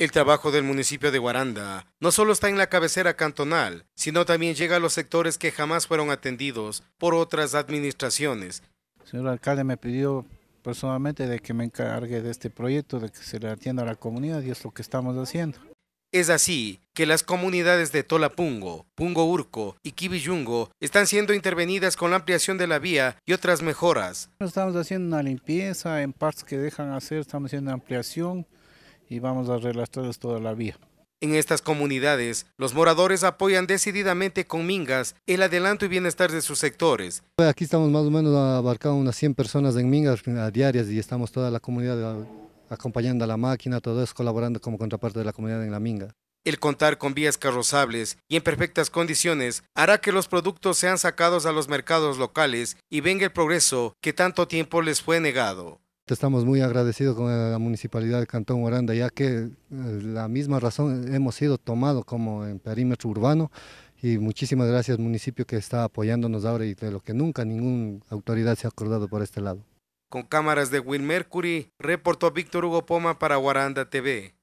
El trabajo del municipio de Guaranda no solo está en la cabecera cantonal, sino también llega a los sectores que jamás fueron atendidos por otras administraciones. El señor alcalde me pidió personalmente de que me encargue de este proyecto, de que se le atienda a la comunidad y es lo que estamos haciendo. Es así que las comunidades de Tolapungo, Pungo Urco y Kibiyungo están siendo intervenidas con la ampliación de la vía y otras mejoras. Estamos haciendo una limpieza en partes que dejan hacer, estamos haciendo una ampliación, y vamos a arreglarlas toda la vía. En estas comunidades, los moradores apoyan decididamente con Mingas el adelanto y bienestar de sus sectores. Pues aquí estamos más o menos abarcando unas 100 personas en Mingas diarias y estamos toda la comunidad eh, acompañando a la máquina, todos colaborando como contraparte de la comunidad en la Minga. El contar con vías carrozables y en perfectas condiciones hará que los productos sean sacados a los mercados locales y venga el progreso que tanto tiempo les fue negado estamos muy agradecidos con la Municipalidad de Cantón Guaranda ya que eh, la misma razón hemos sido tomados como en perímetro urbano y muchísimas gracias municipio que está apoyándonos ahora y de lo que nunca ninguna autoridad se ha acordado por este lado. Con cámaras de Will Mercury, reportó Víctor Hugo Poma para Guaranda TV.